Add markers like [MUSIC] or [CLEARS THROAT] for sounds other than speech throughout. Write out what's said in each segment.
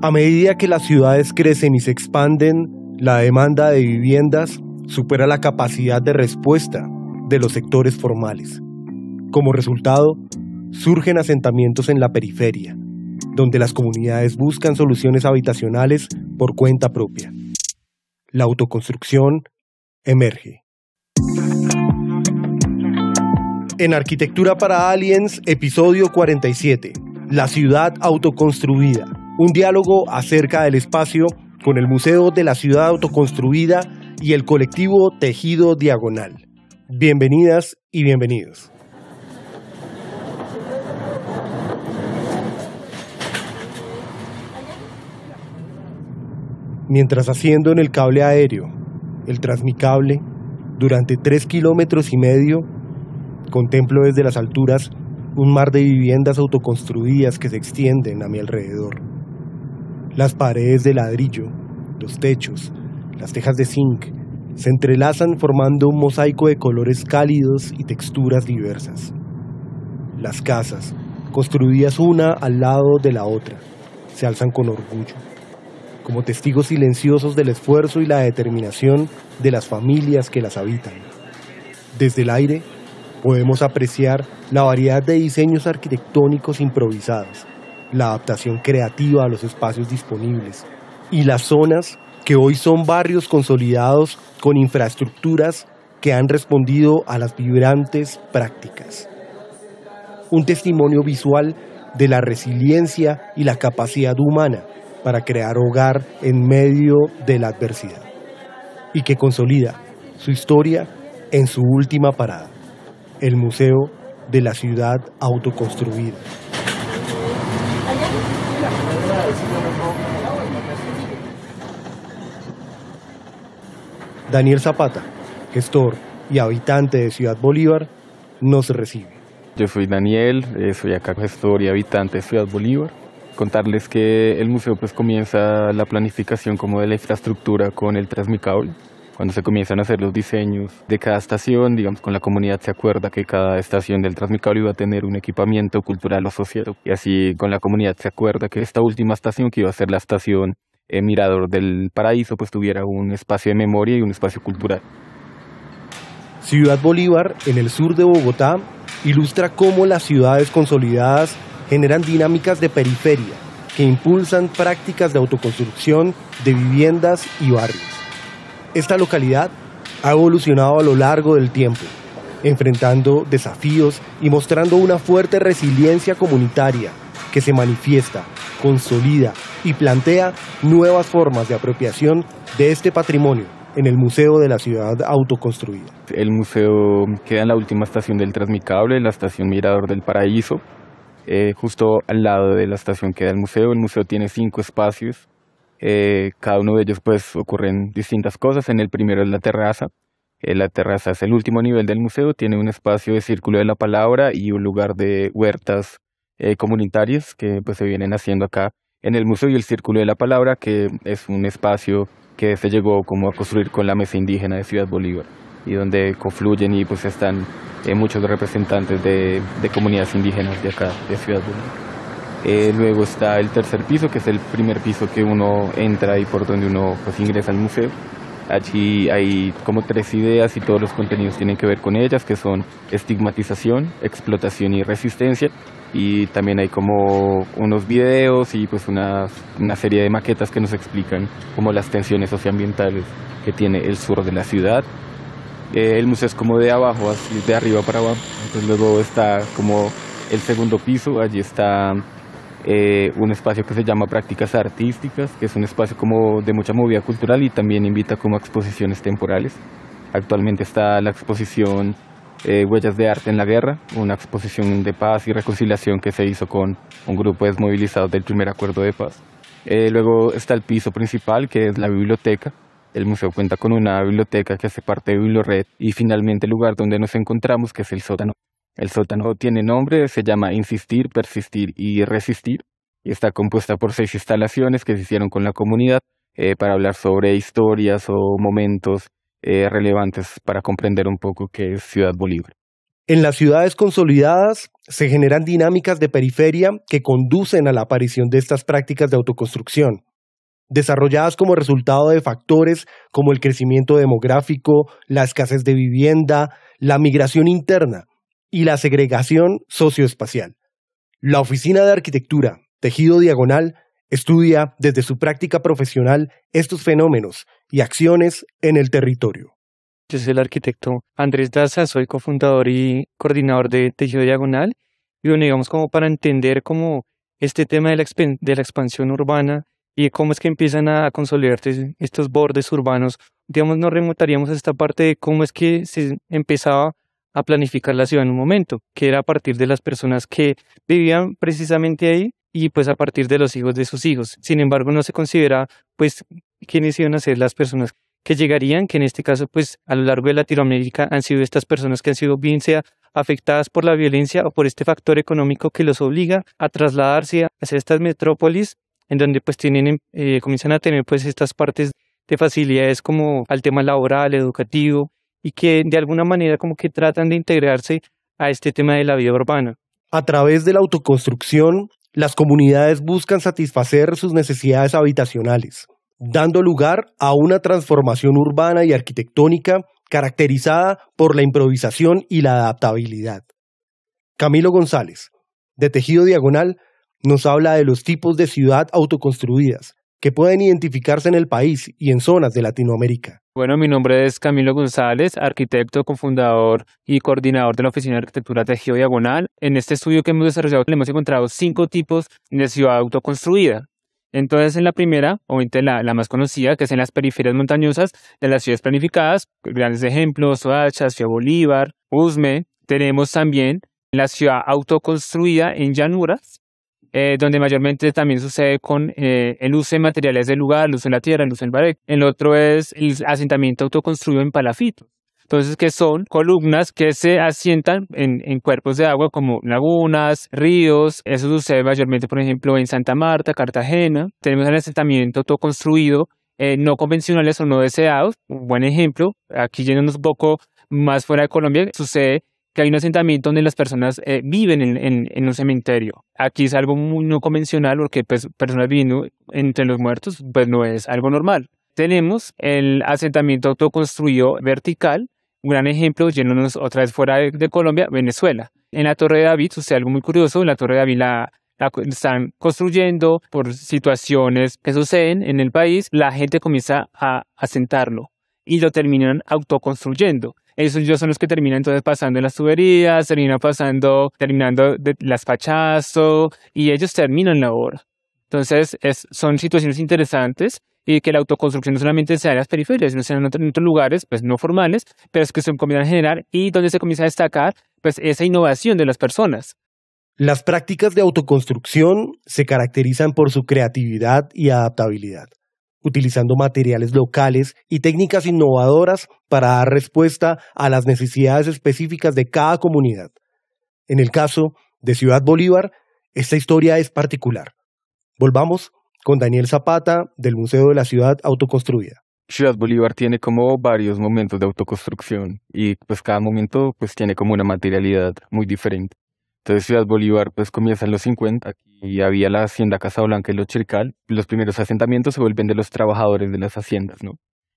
A medida que las ciudades crecen y se expanden, la demanda de viviendas supera la capacidad de respuesta de los sectores formales. Como resultado, surgen asentamientos en la periferia, donde las comunidades buscan soluciones habitacionales por cuenta propia. La autoconstrucción emerge. en Arquitectura para Aliens, episodio 47, La ciudad autoconstruida, un diálogo acerca del espacio con el Museo de la Ciudad Autoconstruida y el colectivo Tejido Diagonal. Bienvenidas y bienvenidos. Mientras haciendo en el cable aéreo, el transmicable, durante tres kilómetros y medio, Contemplo desde las alturas un mar de viviendas autoconstruidas que se extienden a mi alrededor. Las paredes de ladrillo, los techos, las tejas de zinc se entrelazan formando un mosaico de colores cálidos y texturas diversas. Las casas, construidas una al lado de la otra, se alzan con orgullo, como testigos silenciosos del esfuerzo y la determinación de las familias que las habitan. Desde el aire, podemos apreciar la variedad de diseños arquitectónicos improvisados, la adaptación creativa a los espacios disponibles y las zonas que hoy son barrios consolidados con infraestructuras que han respondido a las vibrantes prácticas. Un testimonio visual de la resiliencia y la capacidad humana para crear hogar en medio de la adversidad y que consolida su historia en su última parada el Museo de la Ciudad Autoconstruida. Daniel Zapata, gestor y habitante de Ciudad Bolívar, nos recibe. Yo soy Daniel, eh, soy acá gestor y habitante de Ciudad Bolívar. Contarles que el museo pues comienza la planificación como de la infraestructura con el Transmicable cuando se comienzan a hacer los diseños de cada estación, digamos, con la comunidad se acuerda que cada estación del Transmicable iba a tener un equipamiento cultural asociado. Y así con la comunidad se acuerda que esta última estación, que iba a ser la estación eh, Mirador del Paraíso, pues tuviera un espacio de memoria y un espacio cultural. Ciudad Bolívar, en el sur de Bogotá, ilustra cómo las ciudades consolidadas generan dinámicas de periferia que impulsan prácticas de autoconstrucción de viviendas y barrios. Esta localidad ha evolucionado a lo largo del tiempo, enfrentando desafíos y mostrando una fuerte resiliencia comunitaria que se manifiesta, consolida y plantea nuevas formas de apropiación de este patrimonio en el Museo de la Ciudad Autoconstruida. El museo queda en la última estación del Transmicable, la estación Mirador del Paraíso. Eh, justo al lado de la estación queda el museo. El museo tiene cinco espacios eh, cada uno de ellos pues ocurren distintas cosas. En el primero es la terraza. Eh, la terraza es el último nivel del museo, tiene un espacio de círculo de la palabra y un lugar de huertas eh, comunitarias que pues se vienen haciendo acá en el museo y el círculo de la palabra que es un espacio que se llegó como a construir con la mesa indígena de Ciudad Bolívar y donde confluyen y pues están muchos representantes de, de comunidades indígenas de acá, de Ciudad Bolívar. Eh, luego está el tercer piso, que es el primer piso que uno entra y por donde uno pues, ingresa al museo. Allí hay como tres ideas y todos los contenidos tienen que ver con ellas, que son estigmatización, explotación y resistencia. Y también hay como unos videos y pues una, una serie de maquetas que nos explican como las tensiones socioambientales que tiene el sur de la ciudad. Eh, el museo es como de abajo, así de arriba para abajo. Entonces luego está como el segundo piso, allí está eh, un espacio que se llama Prácticas Artísticas, que es un espacio como de mucha movida cultural y también invita como a exposiciones temporales. Actualmente está la exposición eh, Huellas de Arte en la Guerra, una exposición de paz y reconciliación que se hizo con un grupo desmovilizado del primer acuerdo de paz. Eh, luego está el piso principal, que es la biblioteca. El museo cuenta con una biblioteca que hace parte de Biblored y finalmente el lugar donde nos encontramos, que es el sótano. El sótano tiene nombre, se llama Insistir, Persistir y Resistir y está compuesta por seis instalaciones que se hicieron con la comunidad eh, para hablar sobre historias o momentos eh, relevantes para comprender un poco qué es Ciudad Bolívar. En las ciudades consolidadas se generan dinámicas de periferia que conducen a la aparición de estas prácticas de autoconstrucción, desarrolladas como resultado de factores como el crecimiento demográfico, la escasez de vivienda, la migración interna, y la segregación socioespacial. La Oficina de Arquitectura, Tejido Diagonal, estudia desde su práctica profesional estos fenómenos y acciones en el territorio. Yo soy el arquitecto Andrés Daza, soy cofundador y coordinador de Tejido Diagonal. Y bueno, digamos como para entender cómo este tema de la, de la expansión urbana y cómo es que empiezan a consolidarse estos bordes urbanos, digamos, nos remontaríamos a esta parte de cómo es que se empezaba a planificar la ciudad en un momento, que era a partir de las personas que vivían precisamente ahí y pues a partir de los hijos de sus hijos. Sin embargo, no se considera pues quiénes iban a ser las personas que llegarían, que en este caso pues a lo largo de Latinoamérica han sido estas personas que han sido bien sea afectadas por la violencia o por este factor económico que los obliga a trasladarse hacia estas metrópolis en donde pues tienen, eh, comienzan a tener pues estas partes de facilidades como al tema laboral, educativo, y que de alguna manera como que tratan de integrarse a este tema de la vida urbana. A través de la autoconstrucción, las comunidades buscan satisfacer sus necesidades habitacionales, dando lugar a una transformación urbana y arquitectónica caracterizada por la improvisación y la adaptabilidad. Camilo González, de Tejido Diagonal, nos habla de los tipos de ciudad autoconstruidas que pueden identificarse en el país y en zonas de Latinoamérica. Bueno, mi nombre es Camilo González, arquitecto, cofundador y coordinador de la Oficina de Arquitectura Tejido Diagonal. En este estudio que hemos desarrollado hemos encontrado cinco tipos de ciudad autoconstruida. Entonces, en la primera, obviamente la, la más conocida, que es en las periferias montañosas de las ciudades planificadas, grandes ejemplos, Soacha, Ciudad Bolívar, Usme. Tenemos también la ciudad autoconstruida en llanuras, eh, donde mayormente también sucede con eh, el uso de materiales del lugar, el uso de la tierra, el uso del baret. El otro es el asentamiento autoconstruido en palafitos. Entonces, que son columnas que se asientan en, en, cuerpos de agua como lagunas, ríos. Eso sucede mayormente, por ejemplo, en Santa Marta, Cartagena. Tenemos el asentamiento autoconstruido eh, no convencionales o no deseados. Un buen ejemplo, aquí yéndonos un poco más fuera de Colombia, sucede que hay un asentamiento donde las personas eh, viven en, un cementerio. Aquí es algo muy no convencional porque pues, personas viviendo entre los muertos pues no es algo normal. Tenemos el asentamiento autoconstruido vertical, un gran ejemplo yéndonos otra vez fuera de, Colombia, Venezuela. En la Torre de David sucede algo muy curioso, en la Torre de David la están construyendo por situaciones que suceden en el país, la gente comienza a asentarlo y lo terminan autoconstruyendo ellos son los que terminan entonces pasando en las tuberías, terminan pasando, terminando las fachadas, y ellos terminan la obra. Entonces, son situaciones interesantes y que la autoconstrucción no solamente sea en las periferias, sino en otros, en otros lugares, pues no formales, pero es que se comienzan a generar y donde se comienza a destacar, pues esa innovación de las personas. Las prácticas de autoconstrucción se caracterizan por su creatividad y adaptabilidad utilizando materiales locales y técnicas innovadoras para dar respuesta a las necesidades específicas de cada comunidad. En el caso de Ciudad Bolívar, esta historia es particular. Volvamos con Daniel Zapata del Museo de la Ciudad Autoconstruida. Ciudad Bolívar tiene como varios momentos de autoconstrucción y pues cada momento pues tiene como una materialidad muy diferente. Entonces este, Ciudad Bolívar pues comienza en los 50, y había la hacienda Casa Blanca y los Chircal, los primeros asentamientos se vuelven de los trabajadores de las haciendas, ¿no?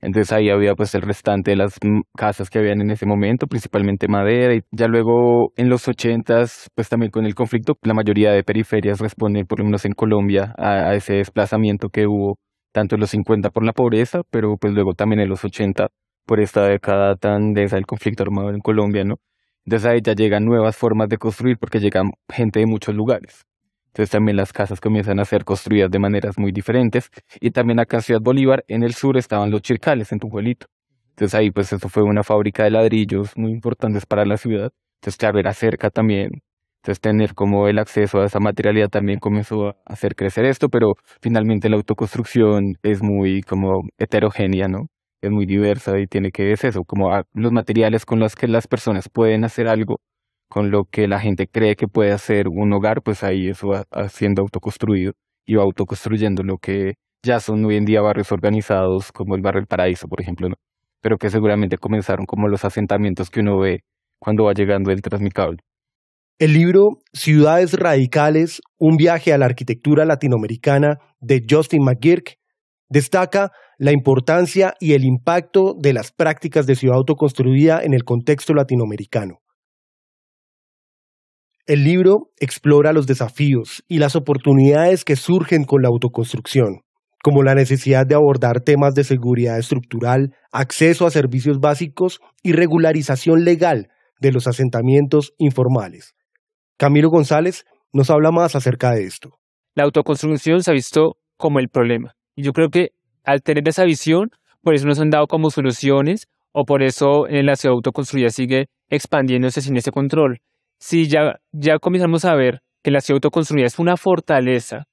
Entonces ahí había pues el restante de las mm, casas que habían en ese momento, principalmente madera, y ya luego en los 80 pues también con el conflicto, la mayoría de periferias responden, por lo menos en Colombia, a, ese desplazamiento que hubo tanto en los 50 por la pobreza, pero pues luego también en los 80 por esta década tan densa del conflicto armado en Colombia, ¿no? Entonces ahí ya llegan nuevas formas de construir porque llegan gente de muchos lugares. Entonces también las casas comienzan a ser construidas de maneras muy diferentes. Y también acá en Ciudad Bolívar, en el sur, estaban los chircales, en Tunjuelito. Entonces ahí pues eso fue una fábrica de ladrillos muy importantes para la ciudad. Entonces claro, era cerca también. Entonces tener como el acceso a esa materialidad también comenzó a hacer crecer esto, pero finalmente la autoconstrucción es muy como heterogénea, ¿no? es muy diversa y tiene que ver eso, como ah, los materiales con los que las personas pueden hacer algo, con lo que la gente cree que puede hacer un hogar, pues ahí eso va, siendo autoconstruido y va autoconstruyendo lo que ya son hoy en día barrios organizados, como el barrio El Paraíso, por ejemplo, pero que seguramente comenzaron como los asentamientos que uno ve cuando va llegando el Transmicable. El libro Ciudades Radicales, un viaje a la arquitectura latinoamericana de Justin McGuirk Destaca la importancia y el impacto de las prácticas de ciudad autoconstruida en el contexto latinoamericano. El libro explora los desafíos y las oportunidades que surgen con la autoconstrucción, como la necesidad de abordar temas de seguridad estructural, acceso a servicios básicos y regularización legal de los asentamientos informales. Camilo González nos habla más acerca de esto. La autoconstrucción se ha visto como el problema, y yo creo que al tener esa visión, por eso nos han dado como soluciones o por eso la ciudad autoconstruida sigue expandiéndose sin ese control. Si ya, ya comenzamos a ver que la ciudad autoconstruida es una fortaleza,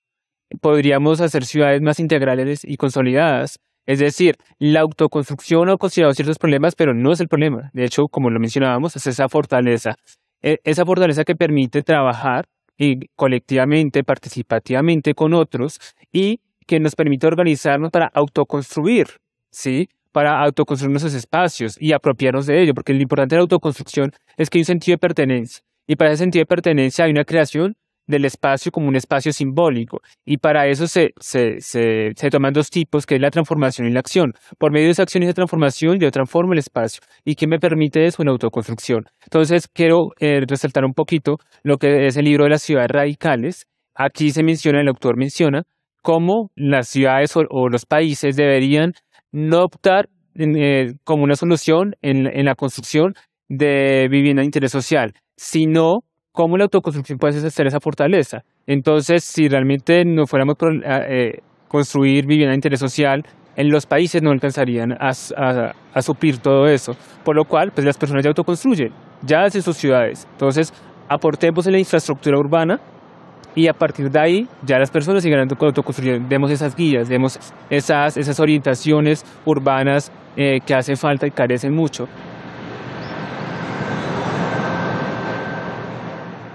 podríamos hacer ciudades más integrales y consolidadas. Es decir, la autoconstrucción ha considerado ciertos problemas, pero no es el problema. De hecho, como lo mencionábamos, es esa fortaleza. E, esa fortaleza que permite trabajar y colectivamente, participativamente con otros y que nos permite organizarnos para autoconstruir, ¿sí? Para autoconstruir nuestros espacios y apropiarnos de ello, porque lo importante de la autoconstrucción es que hay un sentido de pertenencia. Y para ese sentido de pertenencia hay una creación del espacio como un espacio simbólico. Y para eso se, se, toman dos tipos, que es la transformación y la acción. Por medio de esa acción y esa transformación, yo transformo el espacio. ¿Y qué me permite eso? Una autoconstrucción. Entonces, quiero eh, resaltar un poquito lo que es el libro de las ciudades radicales. Aquí se menciona, el autor menciona, cómo las ciudades o, los países deberían no optar eh, como una solución en, la construcción de vivienda de interés social, sino cómo la autoconstrucción puede ser esa fortaleza. Entonces, si realmente no fuéramos a eh, construir vivienda de interés social, en los países no alcanzarían a, a, suplir todo eso, por lo cual pues las personas ya autoconstruyen, ya hacen sus ciudades. Entonces, aportemos en la infraestructura urbana y a partir de ahí ya las personas siguen autoconstruyendo. Vemos esas guías, vemos esas, esas orientaciones urbanas eh, que hacen falta y carecen mucho.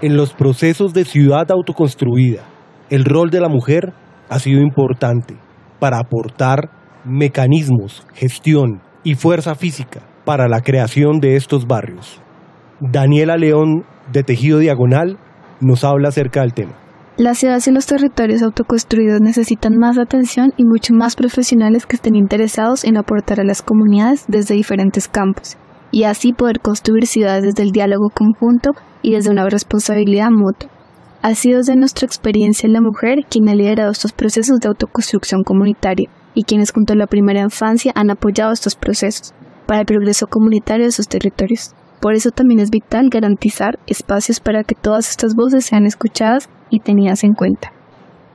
En los procesos de ciudad autoconstruida, el rol de la mujer ha sido importante para aportar mecanismos, gestión y fuerza física para la creación de estos barrios. Daniela León, de Tejido Diagonal, nos habla acerca del tema. Las ciudades y los territorios autoconstruidos necesitan más atención y mucho más profesionales que estén interesados en aportar a las comunidades desde diferentes campos, y así poder construir ciudades desde el diálogo conjunto y desde una responsabilidad mutua. Ha sido desde nuestra experiencia la mujer quien ha liderado estos procesos de autoconstrucción comunitaria y quienes junto a la primera infancia han apoyado estos procesos para el progreso comunitario de sus territorios. Por eso también es vital garantizar espacios para que todas estas voces sean escuchadas y tenidas en cuenta.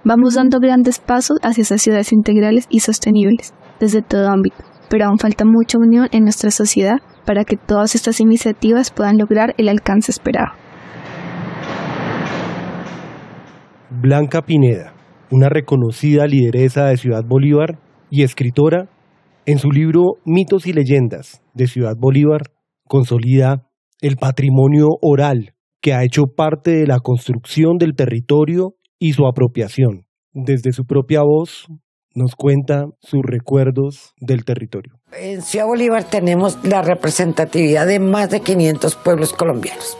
Vamos dando grandes pasos hacia esas ciudades integrales y sostenibles, desde todo ámbito, pero aún falta mucha unión en nuestra sociedad para que todas estas iniciativas puedan lograr el alcance esperado. Blanca Pineda, una reconocida lideresa de Ciudad Bolívar y escritora, en su libro Mitos y Leyendas de Ciudad Bolívar consolida el patrimonio oral que ha hecho parte de la construcción del territorio y su apropiación. Desde su propia voz nos cuenta sus recuerdos del territorio. En Ciudad Bolívar tenemos la representatividad de más de 500 pueblos colombianos,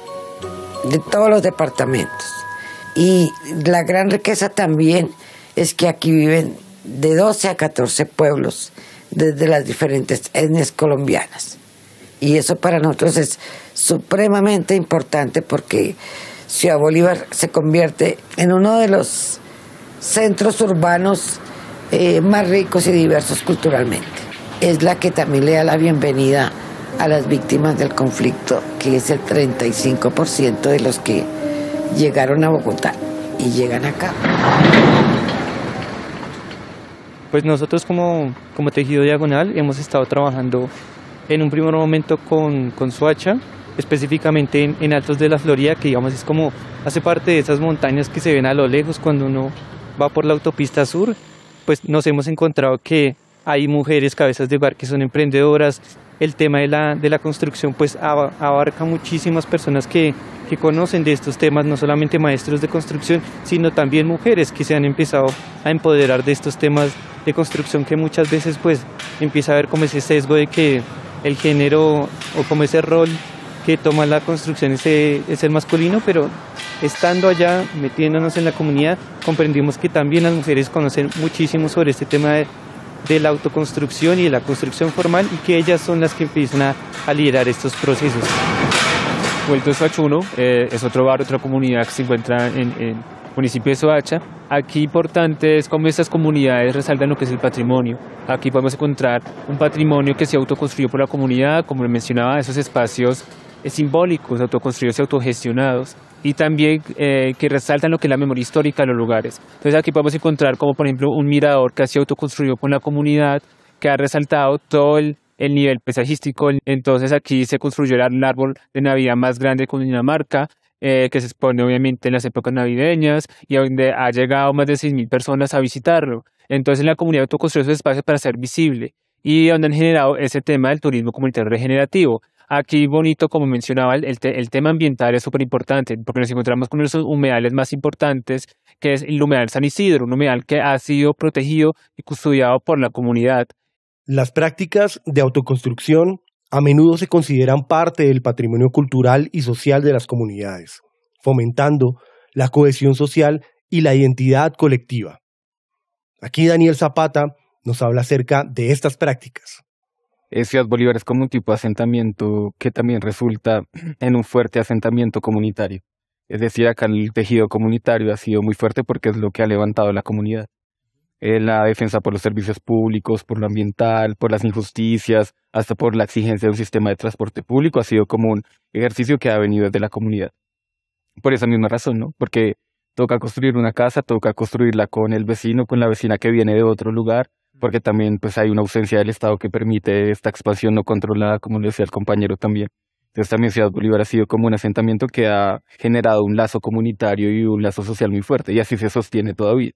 de todos los departamentos. Y la gran riqueza también es que aquí viven de 12 a 14 pueblos desde las diferentes etnias colombianas. Y eso para nosotros es supremamente importante porque Ciudad Bolívar se convierte en uno de los centros urbanos eh, más ricos y diversos culturalmente. Es la que también le da la bienvenida a las víctimas del conflicto, que es el 35% de los que llegaron a Bogotá y llegan acá. Pues nosotros como, como Tejido Diagonal hemos estado trabajando en un primer momento con, con Suacha, específicamente en, Altos de la Florida, que digamos es como hace parte de esas montañas que se ven a lo lejos cuando uno va por la autopista sur, pues nos hemos encontrado que hay mujeres cabezas de bar que son emprendedoras, el tema de la, construcción pues abarca muchísimas personas que, que conocen de estos temas, no solamente maestros de construcción, sino también mujeres que se han empezado a empoderar de estos temas de construcción que muchas veces pues empieza a ver como ese sesgo de que el género o como ese rol que toma la construcción eh, es el masculino, pero estando allá, metiéndonos en la comunidad, comprendimos que también las mujeres conocen muchísimo sobre este tema de, de la autoconstrucción y de la construcción formal y que ellas son las que empiezan a, liderar estos procesos. Vuelto a Soachuno eh, es otro bar, otra comunidad que se encuentra en, el municipio de Soacha. Aquí importante es cómo estas comunidades resaltan lo que es el patrimonio. Aquí podemos encontrar un patrimonio que se autoconstruyó por la comunidad, como mencionaba, esos espacios simbólicos, autoconstruidos y autogestionados, y también eh, que resaltan lo que es la memoria histórica de los lugares. Entonces aquí podemos encontrar como por ejemplo un mirador que ha sido autoconstruido por la comunidad, que ha resaltado todo el, nivel paisajístico. Entonces aquí se construyó el árbol de Navidad más grande con Dinamarca, eh, que se expone obviamente en las épocas navideñas y donde ha llegado más de 6.000 personas a visitarlo. Entonces la comunidad autoconstruyó esos espacio para ser visible y donde han generado ese tema del turismo comunitario regenerativo, Aquí, bonito, como mencionaba, el, tema ambiental es súper importante, porque nos encontramos con esos humedales más importantes, que es el humedal San Isidro, un humedal que ha sido protegido y custodiado por la comunidad. Las prácticas de autoconstrucción a menudo se consideran parte del patrimonio cultural y social de las comunidades, fomentando la cohesión social y la identidad colectiva. Aquí Daniel Zapata nos habla acerca de estas prácticas. Ciudad Bolívar es como un tipo de asentamiento que también resulta [CLEARS THROAT] en un fuerte asentamiento comunitario. Es decir, acá el tejido comunitario ha sido muy fuerte porque es lo que ha levantado la comunidad. Eh, la defensa por los servicios públicos, por lo ambiental, por las injusticias, hasta por la exigencia de un sistema de transporte público, ha sido como un ejercicio que ha venido desde la comunidad. Por esa misma razón, ¿no? Porque toca construir una casa, toca construirla con el vecino, con la vecina que viene de otro lugar, porque también pues hay una ausencia del Estado que permite esta expansión no controlada, como le decía el compañero también. Entonces también Ciudad Bolívar ha sido como un asentamiento que ha generado un lazo comunitario y un lazo social muy fuerte, y así se sostiene todavía.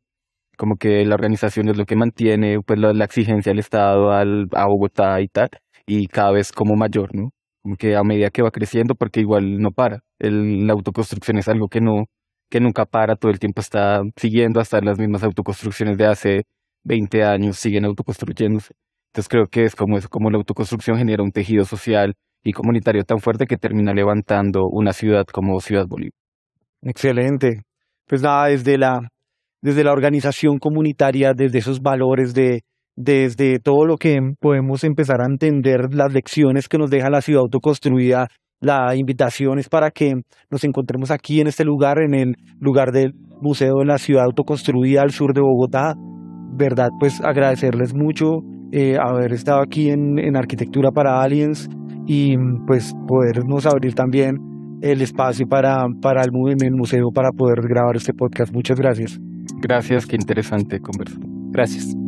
Como que la organización es lo que mantiene pues, la, exigencia del Estado al, a Bogotá y tal, y cada vez como mayor, ¿no? Como que a medida que va creciendo, porque igual no para. la autoconstrucción es algo que no, que nunca para, todo el tiempo está siguiendo hasta las mismas autoconstrucciones de hace 20 años siguen autoconstruyéndose. Entonces creo que es como, como la autoconstrucción genera un tejido social y comunitario tan fuerte que termina levantando una ciudad como Ciudad Bolívar. Excelente. Pues nada, desde la, desde la organización comunitaria, desde esos valores, de, desde todo lo que podemos empezar a entender, las lecciones que nos deja la ciudad autoconstruida, la invitación es para que nos encontremos aquí en este lugar, en el lugar del Museo de la Ciudad Autoconstruida al sur de Bogotá, verdad, pues agradecerles mucho eh, haber estado aquí en, en, Arquitectura para Aliens y pues podernos abrir también el espacio para, para el, el museo para poder grabar este podcast. Muchas gracias. Gracias, qué interesante conversar. Gracias.